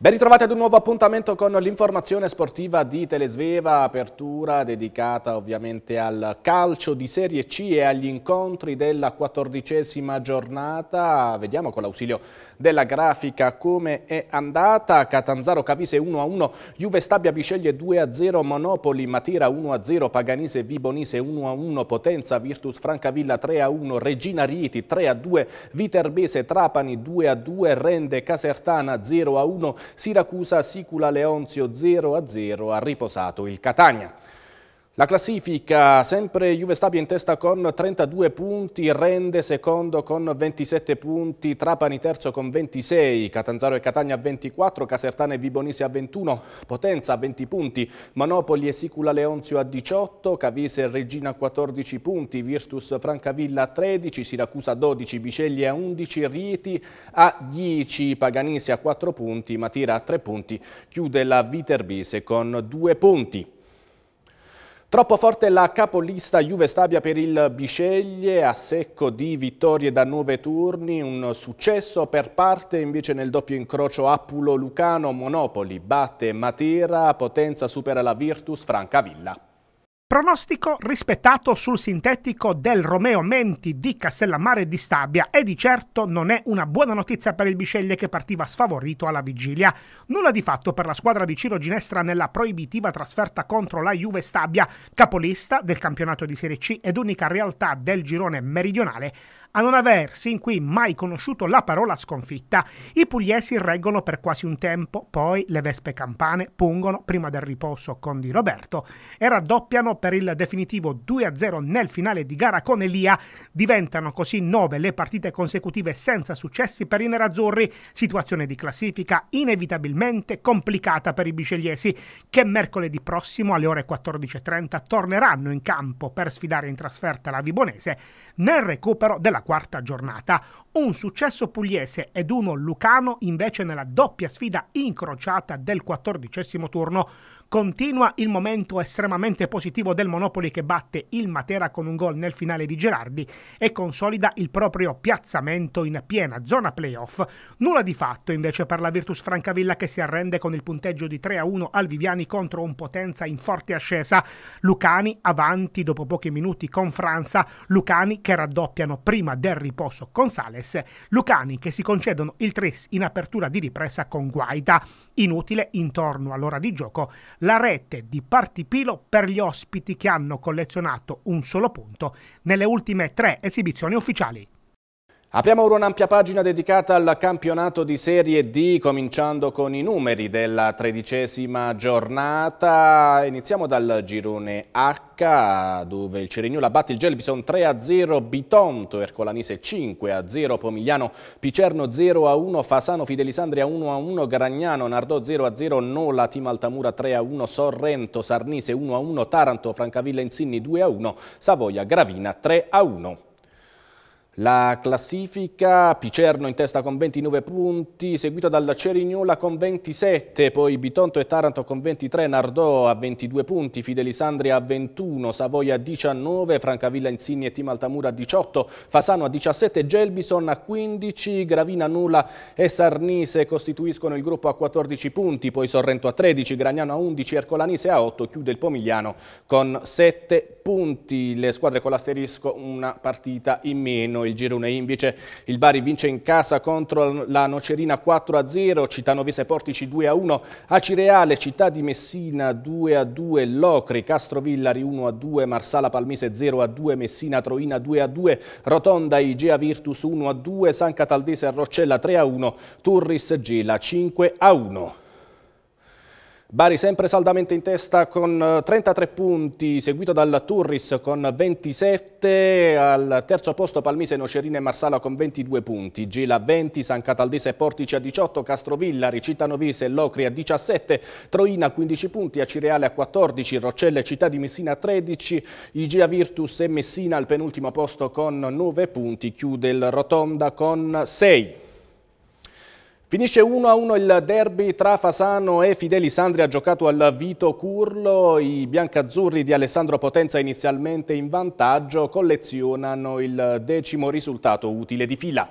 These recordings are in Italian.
Ben ritrovati ad un nuovo appuntamento con l'informazione sportiva di Telesveva, apertura dedicata ovviamente al calcio di Serie C e agli incontri della quattordicesima giornata. Vediamo con l'ausilio della grafica come è andata. Catanzaro Cavise 1-1, Juve Stabia Bisceglie 2-0, Monopoli Matira 1-0, Paganise Vibonise 1-1, Potenza Virtus Francavilla 3-1, Regina Rieti 3-2, Viterbese Trapani 2-2, Rende Casertana 0-1, Siracusa Sicula Leonzio 0-0 ha riposato il Catania. La classifica, sempre Juve Stabia in testa con 32 punti, Rende secondo con 27 punti, Trapani terzo con 26, Catanzaro e Catania a 24, Casertana e Vibonise a 21, Potenza a 20 punti, Monopoli e Sicula Leonzio a 18, Cavise e Regina a 14 punti, Virtus Francavilla a 13, Siracusa a 12, Biceglie a 11, Rieti a 10, Paganisi a 4 punti, Matira a 3 punti, chiude la Viterbise con 2 punti. Troppo forte la capolista Juve Stabia per il Bisceglie, a secco di vittorie da nove turni, un successo per parte invece nel doppio incrocio apulo lucano Monopoli batte Matera, Potenza supera la Virtus Francavilla. Pronostico rispettato sul sintetico del Romeo Menti di Castellammare di Stabia e di certo non è una buona notizia per il Bisceglie che partiva sfavorito alla vigilia. Nulla di fatto per la squadra di Ciro Ginestra nella proibitiva trasferta contro la Juve Stabia, capolista del campionato di Serie C ed unica realtà del girone meridionale a non aver sin qui mai conosciuto la parola sconfitta. I pugliesi reggono per quasi un tempo, poi le vespe campane pungono prima del riposo con Di Roberto e raddoppiano per il definitivo 2-0 nel finale di gara con Elia. Diventano così nove le partite consecutive senza successi per i nerazzurri, situazione di classifica inevitabilmente complicata per i bicegliesi che mercoledì prossimo alle ore 14.30 torneranno in campo per sfidare in trasferta la Vibonese nel recupero della della quarta giornata, un successo pugliese ed uno lucano invece nella doppia sfida incrociata del quattordicesimo turno Continua il momento estremamente positivo del Monopoli che batte il Matera con un gol nel finale di Gerardi e consolida il proprio piazzamento in piena zona playoff. Nulla di fatto invece per la Virtus Francavilla che si arrende con il punteggio di 3-1 al Viviani contro un Potenza in forte ascesa. Lucani avanti dopo pochi minuti con Franza, Lucani che raddoppiano prima del riposo con Sales, Lucani che si concedono il tris in apertura di ripresa con Guaita. Inutile intorno all'ora di gioco la rete di Partipilo per gli ospiti che hanno collezionato un solo punto nelle ultime tre esibizioni ufficiali. Apriamo ora un'ampia pagina dedicata al campionato di Serie D, cominciando con i numeri della tredicesima giornata. Iniziamo dal girone H, dove il Cerignola batte il Gelbison 3-0, Bitonto, Ercolanise 5-0, Pomigliano, Picerno 0-1, Fasano, Fidelisandria 1-1, Gragnano, Nardò 0-0, Nola, Timaltamura 3-1, Sorrento, Sarnise 1-1, Taranto, Francavilla, Insinni 2-1, Savoia, Gravina 3-1. La classifica, Picerno in testa con 29 punti, seguito dalla Cerignola con 27, poi Bitonto e Taranto con 23, Nardò a 22 punti, Fidelisandria a 21, Savoia a 19, Francavilla, Insigni e Tim Altamura a 18, Fasano a 17, Gelbison a 15, Gravina, Nula e Sarnise costituiscono il gruppo a 14 punti, poi Sorrento a 13, Gragnano a 11, Ercolanise a 8, chiude il Pomigliano con 7 punti punti, le squadre con l'asterisco una partita in meno. Il girone invece il Bari vince in casa contro la Nocerina 4-0, Cittanovese Portici 2-1, Acireale, Città di Messina 2-2, Locri, Castrovillari 1-2, Marsala Palmese 0-2, Messina Troina 2-2, Rotonda Igea Virtus 1-2, San Cataldese Roccella 3-1, Turris Gela 5-1. Bari sempre saldamente in testa con 33 eh, punti, seguito dal Turris con 27, al terzo posto Palmise, Nocerina e Marsala con 22 punti, Gila 20, San Cataldese e Portici a 18, Castrovillari, Cittanovese e Locri a 17, Troina a 15 punti, Acireale a 14, Roccelle e Città di Messina a 13, Igea Virtus e Messina al penultimo posto con 9 punti, chiude il Rotonda con 6. Finisce 1-1 il derby tra Fasano e Fidelisandria giocato al Vito Curlo. I biancazzurri di Alessandro Potenza inizialmente in vantaggio collezionano il decimo risultato utile di fila.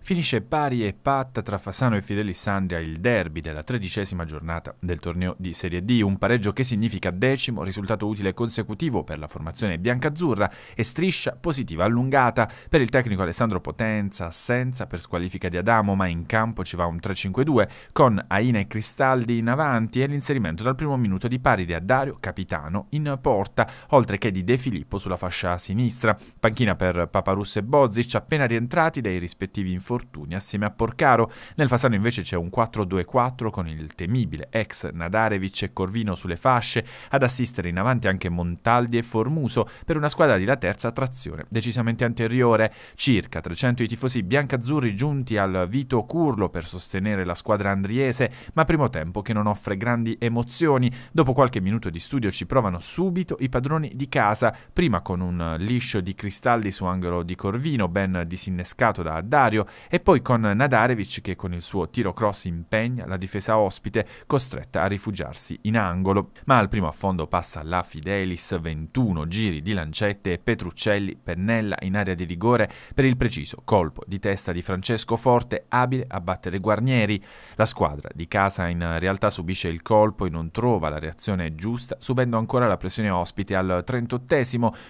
Finisce pari e patta tra Fasano e Fidelissandria il derby della tredicesima giornata del torneo di Serie D, un pareggio che significa decimo risultato utile consecutivo per la formazione biancazzurra e striscia positiva allungata per il tecnico Alessandro Potenza, assenza per squalifica di Adamo, ma in campo ci va un 3-5-2 con Aina e Cristaldi in avanti e l'inserimento dal primo minuto di pari di Addario, capitano, in porta, oltre che di De Filippo sulla fascia sinistra. Panchina per Paparus e Bozic appena rientrati dai rispettivi infatti infortuni assieme a Porcaro. Nel Fasano invece c'è un 4-2-4 con il temibile ex Nadarevic e Corvino sulle fasce, ad assistere in avanti anche Montaldi e Formuso per una squadra di la terza trazione decisamente anteriore. Circa 300 i tifosi biancazzurri giunti al Vito Curlo per sostenere la squadra andriese, ma primo tempo che non offre grandi emozioni. Dopo qualche minuto di studio ci provano subito i padroni di casa, prima con un liscio di cristalli su angolo di Corvino, ben disinnescato da Dario, e poi con Nadarevic che con il suo tiro cross impegna la difesa ospite costretta a rifugiarsi in angolo, ma al primo affondo passa la Fidelis, 21 giri di lancette e Petruccelli pennella in area di rigore per il preciso colpo di testa di Francesco Forte abile a battere Guarnieri. La squadra di casa in realtà subisce il colpo e non trova la reazione giusta, subendo ancora la pressione ospite al 38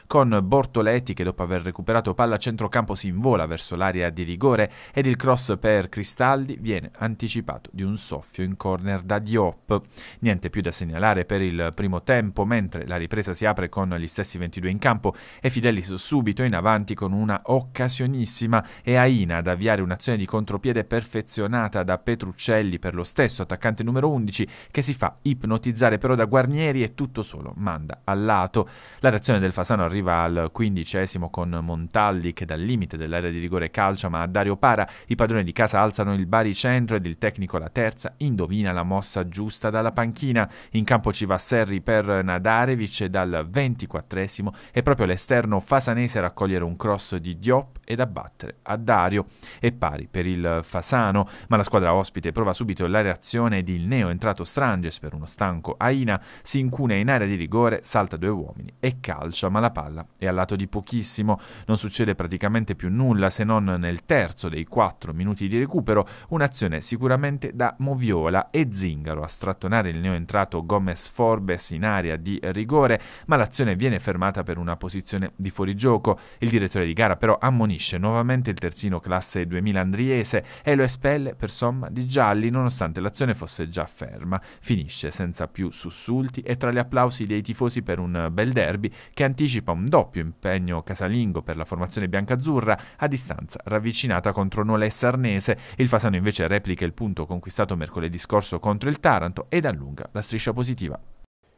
con Bortoletti che dopo aver recuperato palla a centrocampo si invola verso l'area di rigore ed il cross per Cristaldi viene anticipato di un soffio in corner da Diop. Niente più da segnalare per il primo tempo, mentre la ripresa si apre con gli stessi 22 in campo e Fidelis subito in avanti con una occasionissima e Aina ad avviare un'azione di contropiede perfezionata da Petruccelli per lo stesso attaccante numero 11 che si fa ipnotizzare però da Guarnieri e tutto solo manda al lato. La reazione del Fasano arriva al quindicesimo con Montalli che dal limite dell'area di rigore calcia ma a Dario Pazzi spara, i padroni di casa alzano il baricentro ed il tecnico alla terza indovina la mossa giusta dalla panchina. In campo ci va Serri per Nadarevic dal 24esimo e proprio l'esterno fasanese a raccogliere un cross di Diop ed abbattere a Dario. E pari per il Fasano, ma la squadra ospite prova subito la reazione di il neo entrato Stranges per uno stanco Aina, si incune in area di rigore, salta due uomini e calcia, ma la palla è al lato di pochissimo. Non succede praticamente più nulla se non nel terzo dei dei 4 minuti di recupero, un'azione sicuramente da Moviola e Zingaro a strattonare il neoentrato Gomez Forbes in area di rigore, ma l'azione viene fermata per una posizione di fuorigioco. Il direttore di gara però ammonisce nuovamente il terzino classe 2000 andriese e lo espelle per somma di gialli nonostante l'azione fosse già ferma. Finisce senza più sussulti e tra gli applausi dei tifosi per un bel derby che anticipa un doppio impegno casalingo per la formazione biancazzurra a distanza ravvicinata con contro Nolè Sarnese. Il Fasano invece replica il punto conquistato mercoledì scorso contro il Taranto ed allunga la striscia positiva.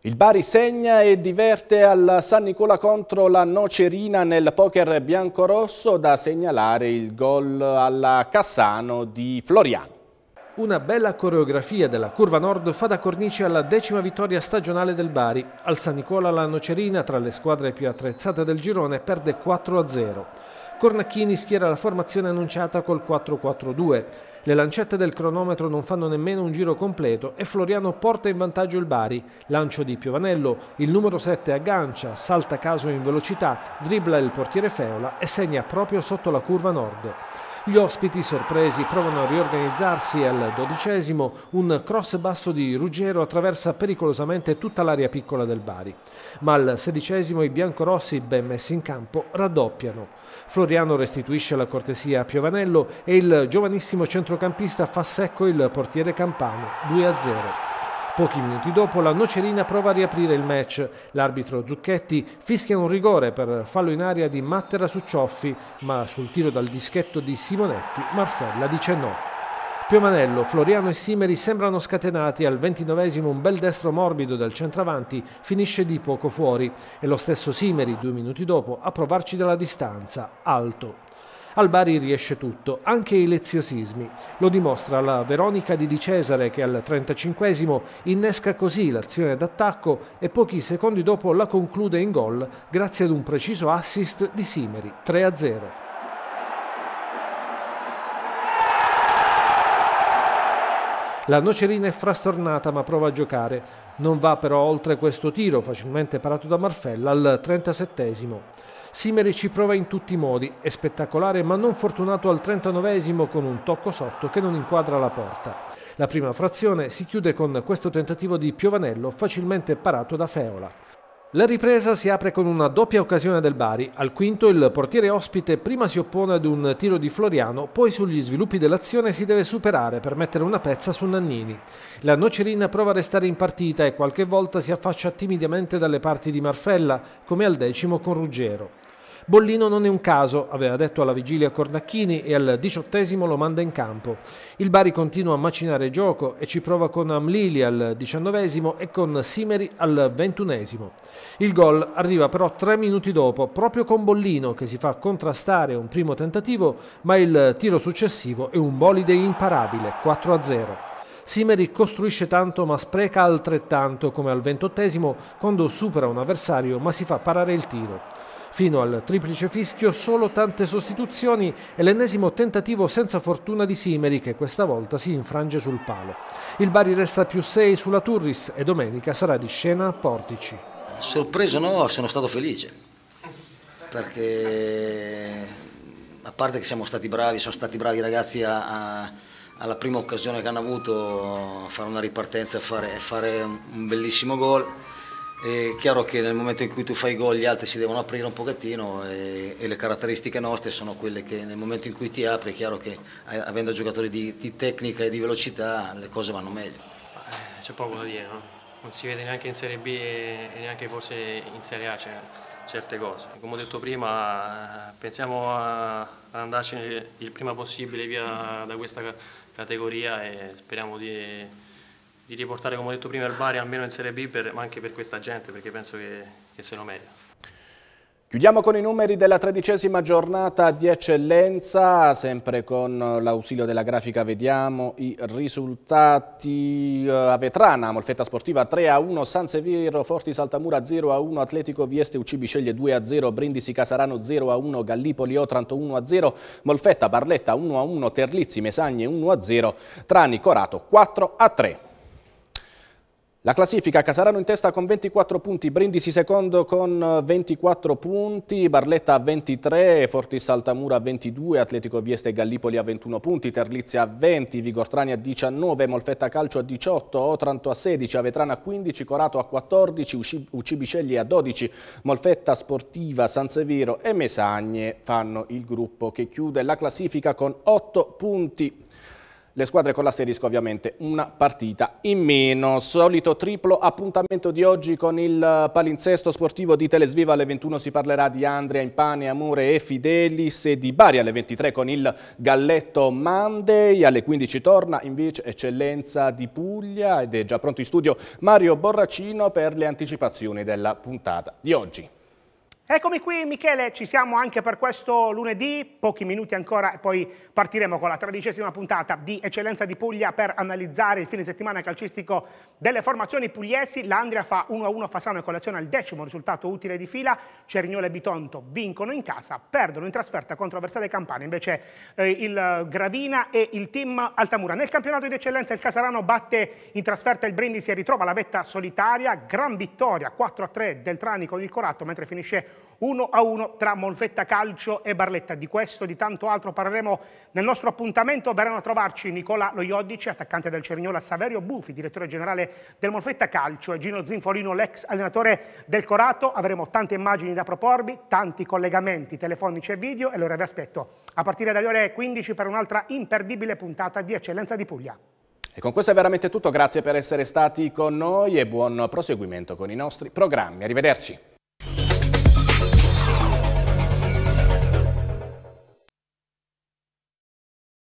Il Bari segna e diverte al San Nicola contro la Nocerina nel poker bianco-rosso da segnalare il gol alla Cassano di Floriano. Una bella coreografia della curva nord fa da cornice alla decima vittoria stagionale del Bari. Al San Nicola la Nocerina, tra le squadre più attrezzate del girone, perde 4-0. Cornacchini schiera la formazione annunciata col 4-4-2. Le lancette del cronometro non fanno nemmeno un giro completo e Floriano porta in vantaggio il Bari. Lancio di Piovanello, il numero 7 aggancia, salta caso in velocità, dribbla il portiere Feola e segna proprio sotto la curva nord. Gli ospiti sorpresi provano a riorganizzarsi e al dodicesimo un cross basso di Ruggero attraversa pericolosamente tutta l'area piccola del Bari. Ma al sedicesimo i biancorossi ben messi in campo raddoppiano. Floriano restituisce la cortesia a Piovanello e il giovanissimo centrocampista fa secco il portiere Campano 2-0. Pochi minuti dopo la Nocerina prova a riaprire il match. L'arbitro Zucchetti fischia un rigore per fallo in aria di Mattera su Cioffi, ma sul tiro dal dischetto di Simonetti Marfella dice no. Piovanello, Floriano e Simeri sembrano scatenati, al ventinovesimo un bel destro morbido dal centravanti finisce di poco fuori e lo stesso Simeri, due minuti dopo, a provarci dalla distanza, alto. Al Bari riesce tutto, anche i leziosismi. Lo dimostra la Veronica di Di Cesare che al 35 innesca così l'azione d'attacco e pochi secondi dopo la conclude in gol grazie ad un preciso assist di Simeri, 3-0. La Nocerina è frastornata ma prova a giocare. Non va però oltre questo tiro, facilmente parato da Marfella al 37 Simeri ci prova in tutti i modi, è spettacolare ma non fortunato al 39 con un tocco sotto che non inquadra la porta. La prima frazione si chiude con questo tentativo di Piovanello facilmente parato da Feola. La ripresa si apre con una doppia occasione del Bari. Al quinto il portiere ospite prima si oppone ad un tiro di Floriano, poi sugli sviluppi dell'azione si deve superare per mettere una pezza su Nannini. La Nocerina prova a restare in partita e qualche volta si affaccia timidamente dalle parti di Marfella, come al decimo con Ruggero. Bollino non è un caso, aveva detto alla vigilia Cornacchini e al diciottesimo lo manda in campo. Il Bari continua a macinare gioco e ci prova con Amlili al diciannovesimo e con Simeri al ventunesimo. Il gol arriva però tre minuti dopo, proprio con Bollino che si fa contrastare un primo tentativo, ma il tiro successivo è un bolide imparabile, 4-0. Simeri costruisce tanto ma spreca altrettanto come al ventottesimo quando supera un avversario ma si fa parare il tiro. Fino al triplice fischio solo tante sostituzioni e l'ennesimo tentativo senza fortuna di Simeri che questa volta si infrange sul palo. Il Bari resta più 6 sulla Turris e domenica sarà di scena a Portici. Sorpreso no, sono stato felice perché a parte che siamo stati bravi, sono stati bravi i ragazzi a, a, alla prima occasione che hanno avuto a fare una ripartenza e fare, fare un bellissimo gol. È chiaro che nel momento in cui tu fai gol gli altri si devono aprire un pochettino e, e, le caratteristiche nostre sono quelle che nel momento in cui ti apri è chiaro che avendo giocatori di, di tecnica e di velocità le cose vanno meglio. Eh, c'è poco da dire, no? non si vede neanche in Serie B e, neanche forse in Serie A certe cose. Come ho detto prima pensiamo a, andarci il prima possibile via da questa categoria e speriamo di di riportare, come ho detto prima, il Bari almeno in Serie B, per, ma anche per questa gente, perché penso che, che se lo merita. Chiudiamo con i numeri della tredicesima giornata di eccellenza, sempre con l'ausilio della grafica vediamo i risultati eh, a Vetrana, Molfetta Sportiva 3 a 1, San Severo, Forti Saltamura 0 a 1, Atletico Vieste Ucibi Sceglie 2 a 0, Brindisi Casarano 0 a 1, Gallipoli Otranto 1 a 0, Molfetta Barletta 1 a 1, Terlizzi Mesagne 1 a 0, Trani Corato 4 a 3. La classifica, Casarano in testa con 24 punti, Brindisi secondo con 24 eh, punti, Barletta a 23, Fortis Altamura a 22, Atletico Vieste e Gallipoli a 21 punti, Terlizia a 20, Vigortrani a 19, Molfetta Calcio a 18, Otranto a 16, Avetrana a 15, Corato a 14, Ucibicelli a 12, Molfetta Sportiva, San Severo e Mesagne fanno il gruppo che chiude la classifica con 8 punti. Le squadre con l'asterisco ovviamente una partita in meno. Solito triplo appuntamento di oggi con il eh, palinsesto sportivo di Telesviva. Alle 21 si parlerà di Andrea Impane, Amore e Fidelis e di Bari alle 23 con il Galletto Monday. Alle 15 torna invece Eccellenza di Puglia ed è già pronto in studio Mario Borracino per le anticipazioni della puntata di oggi. Eccomi qui Michele, ci siamo anche per questo lunedì, pochi minuti ancora e poi partiremo con la tredicesima puntata di Eccellenza di Puglia per analizzare il fine settimana calcistico delle formazioni pugliesi. L'Andria fa 1-1 Fasano e Colazione al decimo risultato utile di fila, Cerignola e Bitonto vincono in casa, perdono in trasferta contro Avversale Campania, invece eh, il Gravina e il team Altamura. Nel campionato di Eccellenza il Casarano batte in trasferta il Brindisi e ritrova la vetta solitaria, gran vittoria 4-3 del Trani con il Coratto mentre finisce 1 a 1 tra Molfetta Calcio e Barletta. Di questo e di tanto altro parleremo nel nostro appuntamento. Verranno a trovarci Nicola Loiodici, attaccante del Cerignola, Saverio Bufi, direttore generale del Molfetta Calcio e Gino Zinforino, l'ex allenatore del Corato. Avremo tante immagini da proporvi, tanti collegamenti telefonici e video e allora vi aspetto a partire dalle ore 15 per un'altra imperdibile puntata di Eccellenza di Puglia. E con questo è veramente tutto, grazie per essere stati con noi e buon proseguimento con i nostri programmi. Arrivederci.